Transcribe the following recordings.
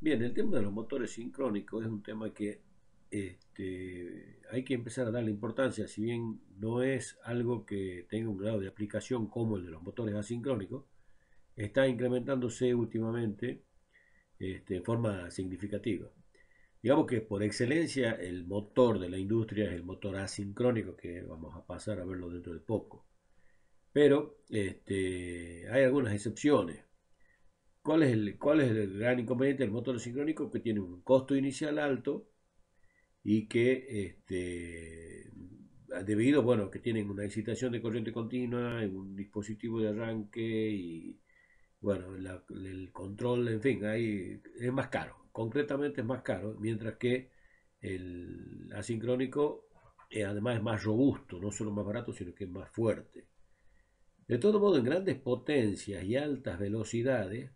Bien, el tema de los motores sincrónicos es un tema que este, hay que empezar a darle importancia, si bien no es algo que tenga un grado de aplicación como el de los motores asincrónicos, está incrementándose últimamente de este, en forma significativa. Digamos que por excelencia el motor de la industria es el motor asincrónico, que vamos a pasar a verlo dentro de poco. Pero este, hay algunas excepciones. ¿Cuál es, el, ¿Cuál es el gran inconveniente del motor asincrónico? Que tiene un costo inicial alto y que este, debido, bueno, que tienen una excitación de corriente continua, un dispositivo de arranque y, bueno, el control, en fin, ahí es más caro, concretamente es más caro, mientras que el asincrónico eh, además es más robusto, no solo más barato, sino que es más fuerte. De todo modo, en grandes potencias y altas velocidades,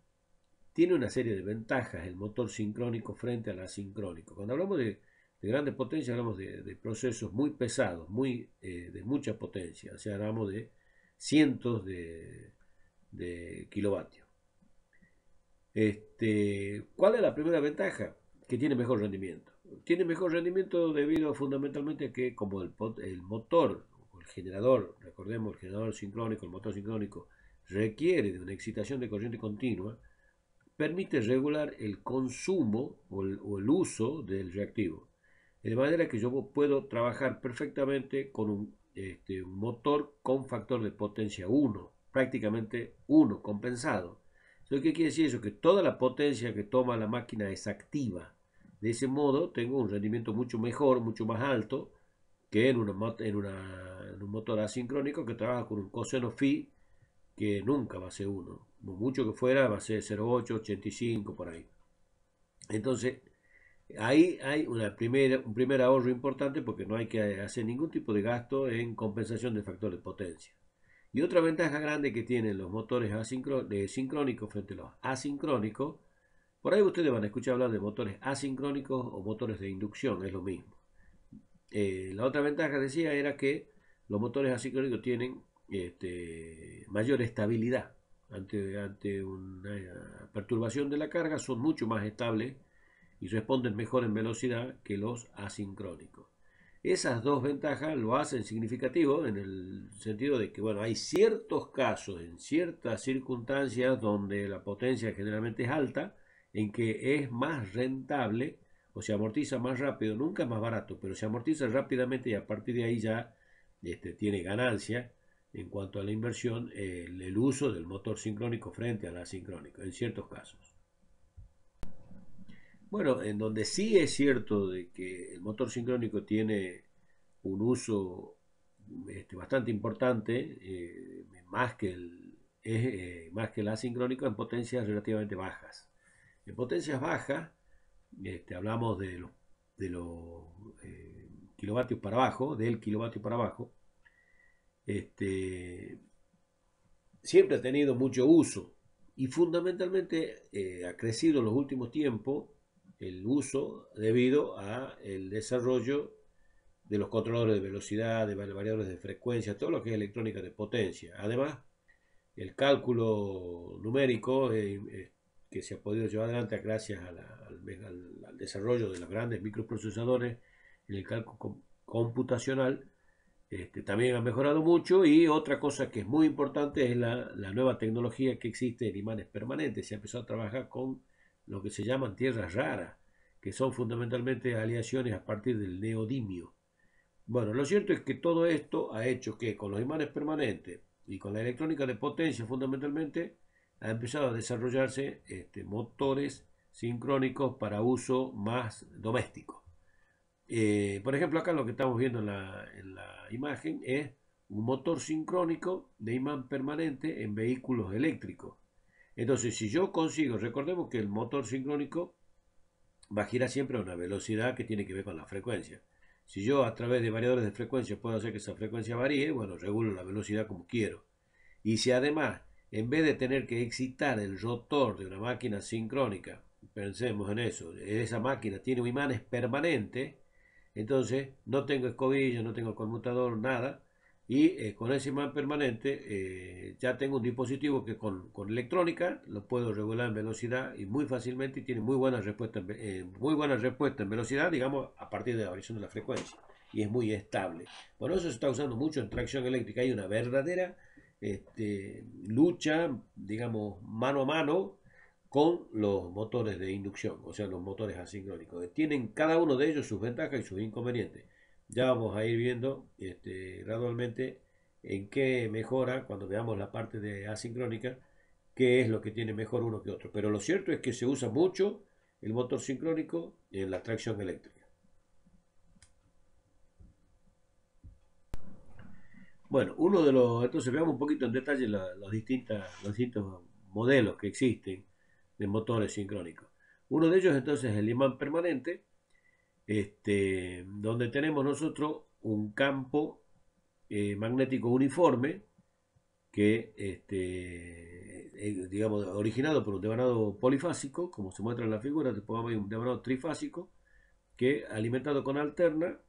tiene una serie de ventajas el motor sincrónico frente al asincrónico. Cuando hablamos de, grandes potencias, hablamos de, procesos muy pesados, muy, eh, de mucha potencia, o sea, hablamos de cientos de, kilovatios. Este, ¿Cuál es la primera ventaja? Que tiene mejor rendimiento. Tiene mejor rendimiento debido fundamentalmente a que como el, el motor, el generador, recordemos el generador sincrónico, el motor sincrónico, requiere de una excitación de corriente continua, permite regular el consumo o el, uso del reactivo. De manera que yo puedo trabajar perfectamente con este, un, motor con factor de potencia 1, prácticamente 1 compensado. ¿qué quiere decir eso? Que toda la potencia que toma la máquina es activa. De ese modo tengo un rendimiento mucho mejor, mucho más alto que en, una, en, un motor asincrónico que trabaja con un coseno phi que nunca va a ser 1. Por mucho que fuera, va a ser 0,8, 85, por ahí. Entonces, ahí hay una primera, un primer ahorro importante porque no hay que hacer ningún tipo de gasto en compensación de factores de potencia. Y otra ventaja grande que tienen los motores sincrónicos frente a los asincrónicos, por ahí ustedes van a escuchar hablar de motores asincrónicos o motores de inducción, es lo mismo. Eh, la otra ventaja, decía, era que los motores asincrónicos tienen este, mayor estabilidad ante, ante una perturbación de la carga, son mucho más estables y responden mejor en velocidad que los asincrónicos. Esas dos ventajas lo hacen significativo en el sentido de que, bueno, hay ciertos casos, en ciertas circunstancias donde la potencia generalmente es alta, en que es más rentable o se amortiza más rápido, nunca es más barato, pero se amortiza rápidamente y a partir de ahí ya este, tiene ganancia en cuanto a la inversión el, uso del motor sincrónico frente al asincrónico, en ciertos casos. Bueno, en donde sí es cierto de que el motor sincrónico tiene un uso este, bastante importante, eh, más, que el, eh, más que asincrónico, en potencias relativamente bajas. En potencias bajas, este, hablamos de los, eh, kilovatios para abajo, del kilovatio para abajo, este, siempre ha tenido mucho uso y fundamentalmente eh, ha crecido en los últimos tiempos el uso debido al desarrollo de los controladores de velocidad, de variadores de frecuencia, todo lo que es electrónica de potencia. Además, el cálculo numérico eh, eh, que se ha podido llevar adelante gracias al, al, desarrollo de los grandes microprocesadores en el cálculo computacional este, también ha mejorado mucho y otra cosa que es muy importante es la, nueva tecnología que existe en imanes permanentes. Se ha empezado a trabajar con lo que se llaman tierras raras, que son fundamentalmente aleaciones a partir del neodimio. Bueno, lo cierto es que todo esto ha hecho que con los imanes permanentes y con la electrónica de potencia fundamentalmente ha empezado a desarrollarse este, motores sincrónicos para uso más doméstico. Eh, por ejemplo, acá lo que estamos viendo en la, imagen es un motor sincrónico de imán permanente en vehículos eléctricos. Entonces, si yo consigo, recordemos que el motor sincrónico va a girar siempre a una velocidad que tiene que ver con la frecuencia. Si yo a través de variadores de frecuencia puedo hacer que esa frecuencia varíe, bueno, regulo la velocidad como quiero. Y si además, en vez de tener que excitar el rotor de una máquina sincrónica, pensemos en eso, esa máquina tiene un imán permanente entonces, no tengo escobilla, no tengo conmutador, nada. Y eh, con ese imán permanente eh, ya tengo un dispositivo que con, electrónica lo puedo regular en velocidad y muy fácilmente tiene muy buena respuesta, en, eh, muy buena respuesta en velocidad, digamos, a partir de la variación de la frecuencia. Y es muy estable. Bueno, eso se está usando mucho en tracción eléctrica. Hay una verdadera este, lucha, digamos, mano a mano con los motores de inducción, o sea, los motores asincrónicos. Tienen cada uno de ellos sus ventajas y sus inconvenientes. Ya vamos a ir viendo este, gradualmente en qué mejora cuando veamos la parte de asincrónica, qué es lo que tiene mejor uno que otro. Pero lo cierto es que se usa mucho el motor sincrónico en la tracción eléctrica. Bueno, uno de los, entonces veamos un poquito en detalle los distintos modelos que existen motores sincrónicos. Uno de ellos entonces es el imán permanente, este, donde tenemos nosotros un campo eh, magnético uniforme que, este, digamos, originado por un devanado polifásico, como se muestra en la figura, un devanado trifásico, que alimentado con alterna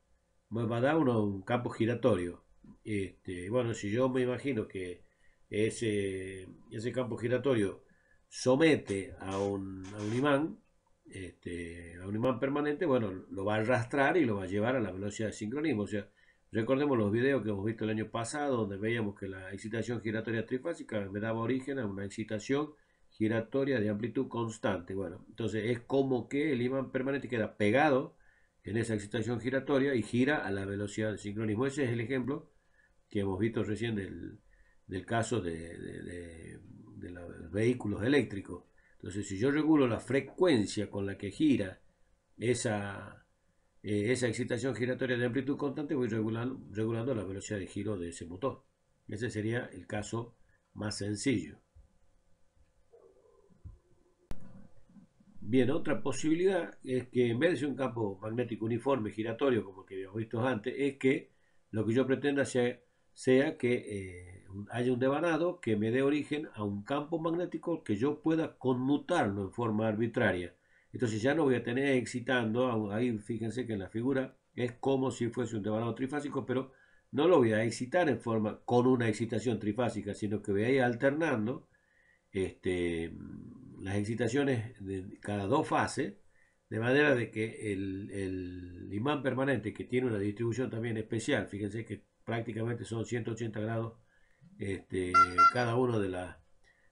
va a dar un campo giratorio. Este, bueno, si yo me imagino que ese, ese campo giratorio somete a un, un imán, este, a un imán permanente, bueno, lo va a arrastrar y lo va a llevar a la velocidad de sincronismo. O sea, recordemos los videos que hemos visto el año pasado, donde veíamos que la excitación giratoria trifásica me daba origen a una excitación giratoria de amplitud constante. Bueno, entonces es como que el imán permanente queda pegado en esa excitación giratoria y gira a la velocidad de sincronismo. Ese es el ejemplo que hemos visto recién del, caso de, de los vehículos eléctricos. Entonces, si yo regulo la frecuencia con la que gira esa, eh, esa excitación giratoria de amplitud constante, voy regulando, regulando la velocidad de giro de ese motor. Ese sería el caso más sencillo. Bien, otra posibilidad es que en vez de un campo magnético uniforme, giratorio, como que habíamos visto antes, es que lo que yo pretenda sea, sea que eh, haya un devanado que me dé origen a un campo magnético que yo pueda conmutarlo en forma arbitraria. Entonces ya no voy a tener excitando, ahí fíjense que en la figura es como si fuese un devanado trifásico, pero no lo voy a excitar en forma con una excitación trifásica, sino que voy a ir alternando este, las excitaciones de cada dos fases, de manera de que el, el imán permanente, que tiene una distribución también especial, fíjense que prácticamente son 180 grados este, cada una de,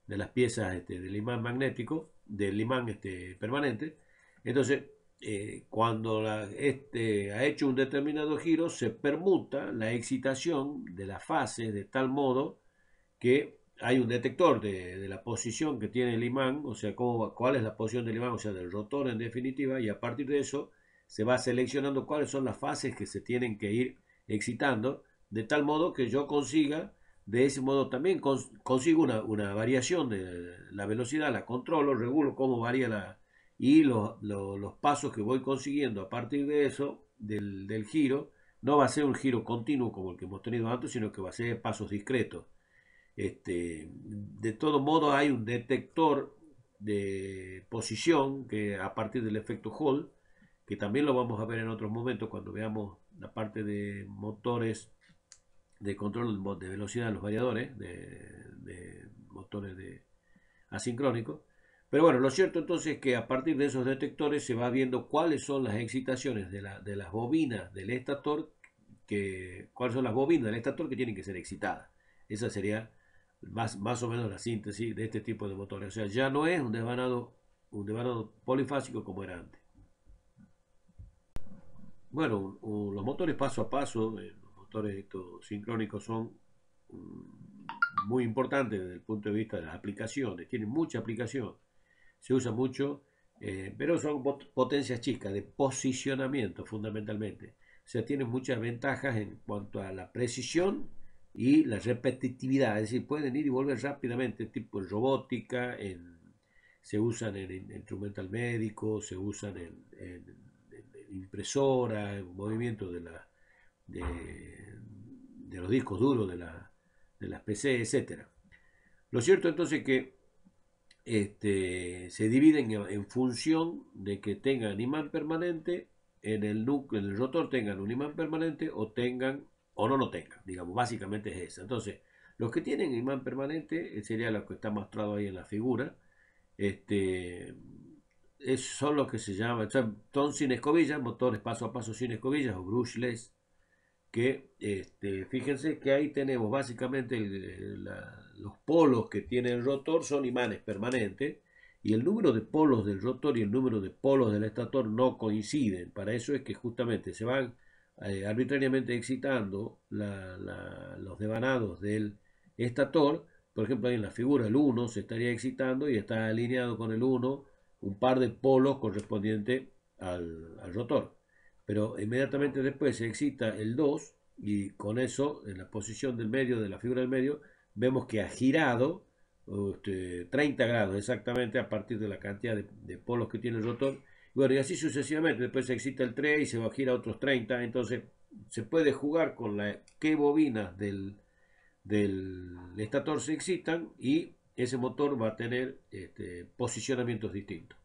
de las piezas este, del imán magnético, del imán este, permanente. Entonces, eh, cuando la, este, ha hecho un determinado giro, se permuta la excitación de las fases de tal modo que hay un detector de, la posición que tiene el imán, o sea, cómo, cuál es la posición del imán, o sea, del rotor en definitiva, y a partir de eso se va seleccionando cuáles son las fases que se tienen que ir excitando, de tal modo que yo consiga de ese modo también consigo una, variación de la velocidad, la controlo, regulo cómo varía la... Y los pasos que voy consiguiendo a partir de eso, del, giro, no va a ser un giro continuo como el que hemos tenido antes, sino que va a ser pasos discretos. Este, de todo modo, hay un detector de posición que a partir del efecto Hall, que también lo vamos a ver en otros momentos cuando veamos la parte de motores de control de velocidad de los variadores, de, motores de asincrónicos. Pero bueno, lo cierto entonces es que a partir de esos detectores se va viendo cuáles son las excitaciones de, la, de las bobinas del estator, que, cuáles son las bobinas del estator que tienen que ser excitadas. Esa sería más, más o menos la síntesis de este tipo de motores. O sea, ya no es un desvanado, un desvanado polifásico como era antes. Bueno, los motores paso a paso, eh, estos sincrónicos son mm, muy importantes desde el punto de vista de las aplicaciones, tienen mucha aplicación, se usa mucho, eh, pero son potencias chicas de posicionamiento fundamentalmente. O sea, tienen muchas ventajas en cuanto a la precisión y la repetitividad, es decir, pueden ir y volver rápidamente, tipo en robótica, se usan en, el instrumental médico, se usan en, en impresora, en movimiento de la de, los discos duros, de, la, las PC, etc. Lo cierto entonces que este, se dividen en, función de que tengan imán permanente, en el, en el rotor tengan un imán permanente o tengan o no lo tengan, digamos, básicamente es eso. Entonces, los que tienen imán permanente, eh, sería lo que está mostrado ahí en la figura, este, son los que se llaman, son, sin escobillas, motores paso a paso sin escobillas o brushless, que este, fíjense que ahí tenemos básicamente los polos que tiene el rotor son imanes permanentes y el número de polos del rotor y el número de polos del estator no coinciden. Para eso es que justamente se van eh, arbitrariamente excitando los devanados del estator. Por ejemplo, ahí en la figura el 1 se estaría excitando y está alineado con el 1 un par de polos correspondientes al rotor pero inmediatamente después se excita el 2 y con eso, en la posición del medio, de la figura del medio, vemos que ha girado 30 este, grados exactamente a partir de la cantidad de, polos que tiene el rotor. bueno, y así sucesivamente, después se excita el 3 y se va a girar otros 30, entonces se puede jugar con la qué bobinas del, del estator se excitan y ese motor va a tener este, posicionamientos distintos.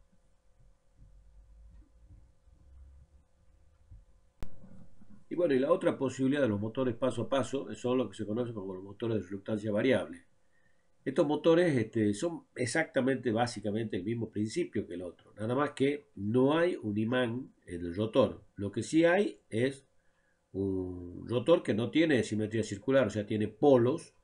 bueno, y la otra posibilidad de los motores paso a paso son lo que se conoce como los motores de reluctancia variable. Estos motores este, son exactamente, básicamente, el mismo principio que el otro, nada más que no hay un imán en el rotor. Lo que sí hay es un rotor que no tiene simetría circular, o sea, tiene polos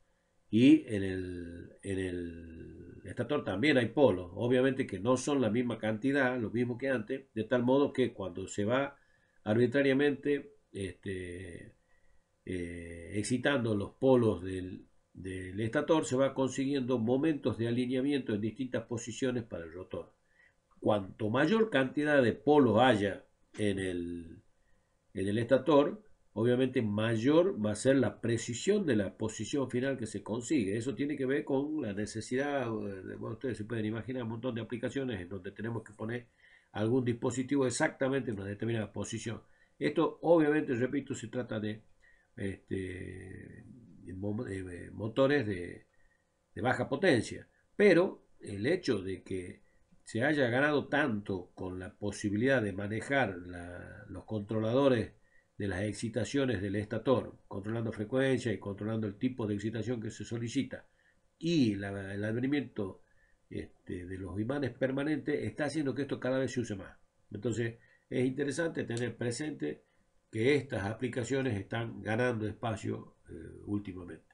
y en el, en el estator también hay polos. Obviamente que no son la misma cantidad, lo mismo que antes, de tal modo que cuando se va arbitrariamente este, eh, excitando los polos del, estator, se va consiguiendo momentos de alineamiento en distintas posiciones para el rotor. Cuanto mayor cantidad de polos haya en el, en el estator, obviamente mayor va a ser la precisión de la posición final que se consigue. Eso tiene que ver con la necesidad, eh, ustedes se pueden imaginar un montón de aplicaciones en donde tenemos que poner algún dispositivo exactamente en una determinada posición. Esto obviamente, repito, se trata de, este, motores de, baja potencia, pero el hecho de que se haya ganado tanto con la posibilidad de manejar los controladores de las excitaciones del estator, controlando frecuencia y controlando el tipo de excitación que se solicita, y el advenimiento este, de los imanes permanentes está haciendo que esto cada vez se use más. Entonces, es interesante tener presente que estas aplicaciones están ganando espacio eh, últimamente.